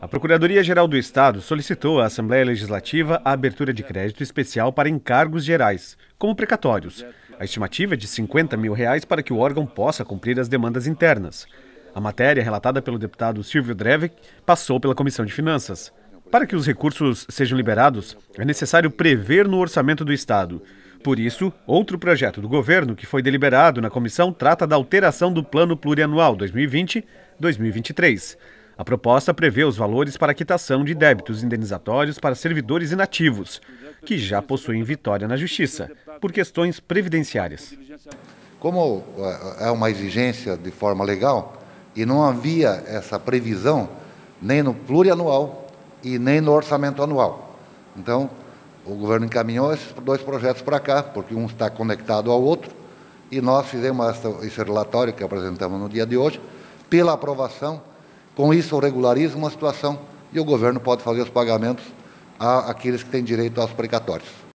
A Procuradoria-Geral do Estado solicitou à Assembleia Legislativa a abertura de crédito especial para encargos gerais, como precatórios. A estimativa é de 50 mil reais para que o órgão possa cumprir as demandas internas. A matéria, relatada pelo deputado Silvio Drevec, passou pela Comissão de Finanças. Para que os recursos sejam liberados, é necessário prever no orçamento do Estado por isso, outro projeto do governo que foi deliberado na comissão trata da alteração do Plano Plurianual 2020-2023. A proposta prevê os valores para quitação de débitos indenizatórios para servidores inativos, que já possuem vitória na Justiça, por questões previdenciárias. Como uh, é uma exigência de forma legal, e não havia essa previsão nem no plurianual e nem no orçamento anual. Então, o governo encaminhou esses dois projetos para cá, porque um está conectado ao outro, e nós fizemos esse relatório que apresentamos no dia de hoje, pela aprovação. Com isso, regulariza uma situação e o governo pode fazer os pagamentos àqueles que têm direito aos precatórios.